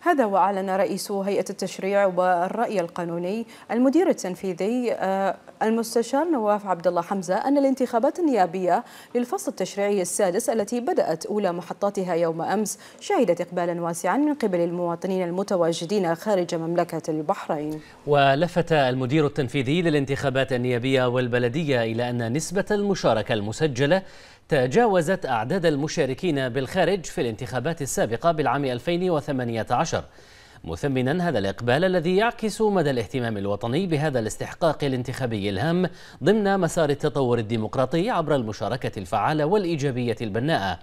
هذا وأعلن رئيس هيئة التشريع والرأي القانوني المدير التنفيذي آه، المستشار نواف عبد الله حمزة أن الانتخابات النيابية للفصل التشريعي السادس التي بدأت أولى محطاتها يوم أمس شهدت إقبالا واسعا من قبل المواطنين المتواجدين خارج مملكة البحرين ولفت المدير التنفيذي للانتخابات النيابية والبلدية إلى أن نسبة المشاركة المسجلة تجاوزت أعداد المشاركين بالخارج في الانتخابات السابقة بالعام 2018 مثمنا هذا الإقبال الذي يعكس مدى الاهتمام الوطني بهذا الاستحقاق الانتخابي الهام ضمن مسار التطور الديمقراطي عبر المشاركة الفعالة والإيجابية البناءة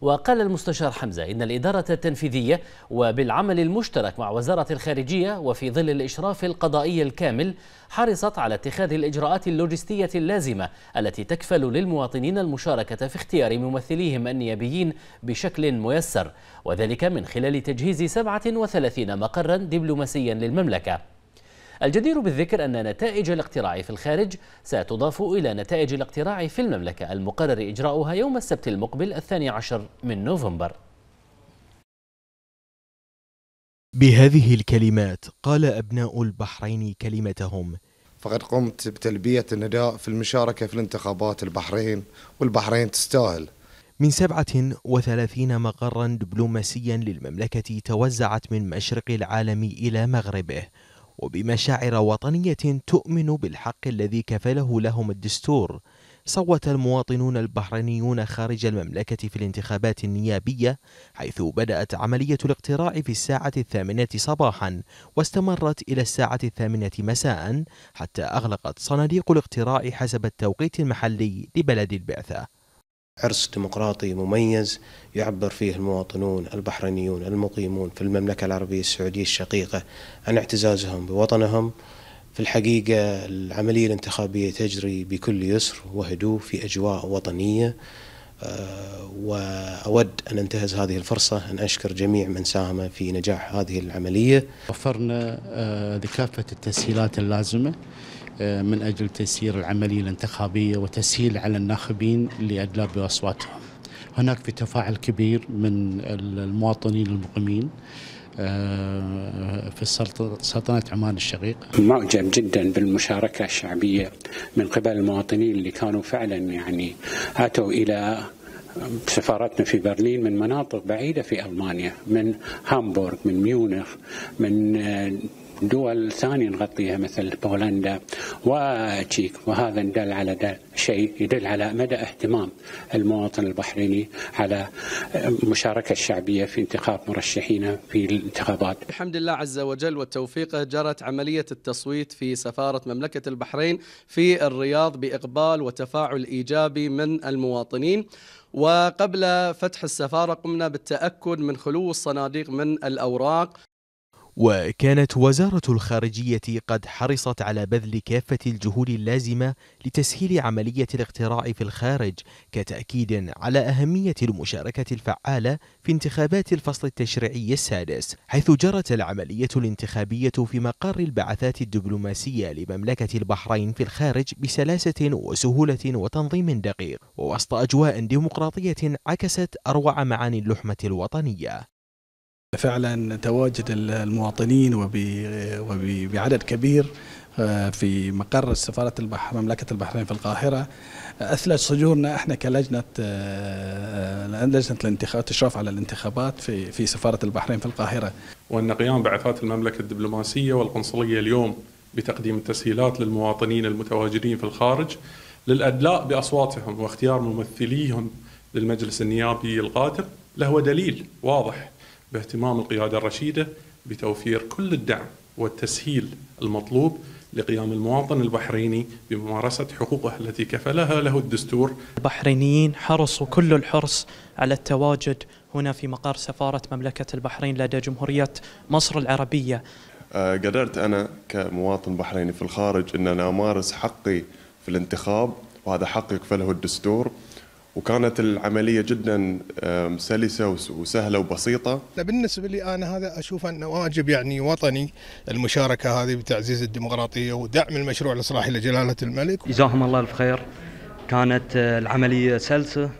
وقال المستشار حمزة إن الإدارة التنفيذية وبالعمل المشترك مع وزارة الخارجية وفي ظل الإشراف القضائي الكامل حرصت على اتخاذ الإجراءات اللوجستية اللازمة التي تكفل للمواطنين المشاركة في اختيار ممثليهم النيابيين بشكل ميسر وذلك من خلال تجهيز 37 مقرا دبلوماسيا للمملكة الجدير بالذكر أن نتائج الاقتراع في الخارج ستضاف إلى نتائج الاقتراع في المملكة المقرر إجراؤها يوم السبت المقبل الثاني عشر من نوفمبر بهذه الكلمات قال أبناء البحرين كلمتهم فقد قمت بتلبية النداء في المشاركة في الانتخابات البحرين والبحرين تستاهل من 37 مقرا دبلوماسيا للمملكة توزعت من مشرق العالم إلى مغربه وبمشاعر وطنية تؤمن بالحق الذي كفله لهم الدستور صوت المواطنون البحرينيون خارج المملكة في الانتخابات النيابية حيث بدأت عملية الاقتراع في الساعة الثامنة صباحا واستمرت إلى الساعة الثامنة مساء حتى أغلقت صناديق الاقتراع حسب التوقيت المحلي لبلد البعثة عرس ديمقراطي مميز يعبر فيه المواطنون البحرينيون المقيمون في المملكة العربية السعودية الشقيقة عن اعتزازهم بوطنهم في الحقيقة العملية الانتخابية تجري بكل يسر وهدوء في أجواء وطنية وأود أن أنتهز هذه الفرصة أن أشكر جميع من ساهم في نجاح هذه العملية وفرنا لكافة آه، التسهيلات اللازمة آه، من أجل تيسير العملية الانتخابية وتسهيل على الناخبين لأدلاء بأصواتهم هناك في تفاعل كبير من المواطنين المقيمين آه، في سلطنة عمان الشقيق معجب جدا بالمشاركة الشعبية من قبل المواطنين اللي كانوا فعلا يعني أتوا إلى سفارتنا في برلين من مناطق بعيدة في ألمانيا من هامبورغ من ميونخ من آه، دول ثانية نغطيها مثل بولندا وتشيك وهذا دل على شيء يدل على مدى اهتمام المواطن البحريني على المشاركة الشعبية في انتخاب مرشحين في الانتخابات الحمد لله عز وجل وتوفيقه جرت عملية التصويت في سفارة مملكة البحرين في الرياض بإقبال وتفاعل إيجابي من المواطنين وقبل فتح السفارة قمنا بالتأكد من خلو الصناديق من الأوراق وكانت وزارة الخارجية قد حرصت على بذل كافة الجهود اللازمة لتسهيل عملية الاقتراع في الخارج كتأكيد على أهمية المشاركة الفعالة في انتخابات الفصل التشريعي السادس حيث جرت العملية الانتخابية في مقر البعثات الدبلوماسية لمملكة البحرين في الخارج بسلاسة وسهولة وتنظيم دقيق ووسط أجواء ديمقراطية عكست أروع معاني اللحمة الوطنية فعلا تواجد المواطنين وبعدد كبير آه، في مقر سفارة البحر مملكة البحرين في القاهرة أثلج صدورنا احنا كلجنة آه، آه، لجنة الانتخابات تشرف على الانتخابات في في سفارة البحرين في القاهرة. وأن قيام بعثات المملكة الدبلوماسية والقنصلية اليوم بتقديم التسهيلات للمواطنين المتواجدين في الخارج للأدلاء بأصواتهم واختيار ممثليهم للمجلس النيابي القادم لهو دليل واضح باهتمام القيادة الرشيدة بتوفير كل الدعم والتسهيل المطلوب لقيام المواطن البحريني بممارسة حقوقه التي كفلها له الدستور البحرينيين حرصوا كل الحرص على التواجد هنا في مقر سفارة مملكة البحرين لدى جمهورية مصر العربية آه، قدرت أنا كمواطن بحريني في الخارج أن أنا أمارس حقي في الانتخاب وهذا حق يكفله الدستور وكانت العمليه جدا سلسه وسهله وبسيطه. طيب، بالنسبه لي انا هذا اشوف انه واجب يعني وطني المشاركه هذه بتعزيز الديمقراطيه ودعم المشروع الاصلاحي لجلاله الملك. جزاهم الله الخير كانت آه، العمليه سلسه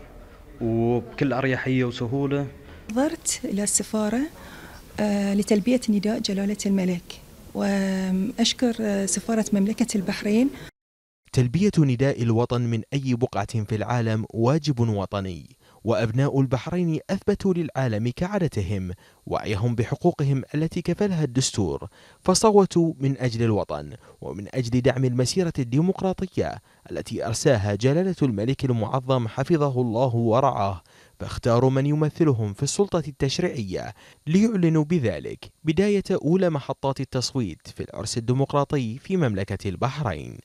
وبكل اريحيه وسهوله. نظرت الى السفاره آه، لتلبيه نداء جلاله الملك واشكر آه، سفاره مملكه البحرين تلبية نداء الوطن من أي بقعة في العالم واجب وطني وأبناء البحرين أثبتوا للعالم كعادتهم وعيهم بحقوقهم التي كفلها الدستور فصوتوا من أجل الوطن ومن أجل دعم المسيرة الديمقراطية التي أرساها جلالة الملك المعظم حفظه الله ورعاه فاختاروا من يمثلهم في السلطة التشريعية ليعلنوا بذلك بداية أولى محطات التصويت في العرس الديمقراطي في مملكة البحرين